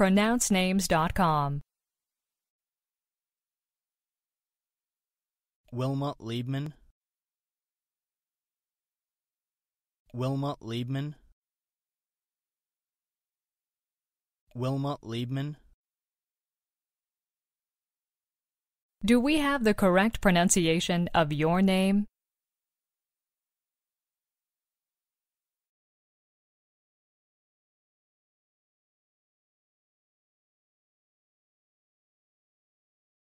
pronouncenames.com. Wilmot Liebman Wilmot Liebman Wilmot Liebman Do we have the correct pronunciation of your name?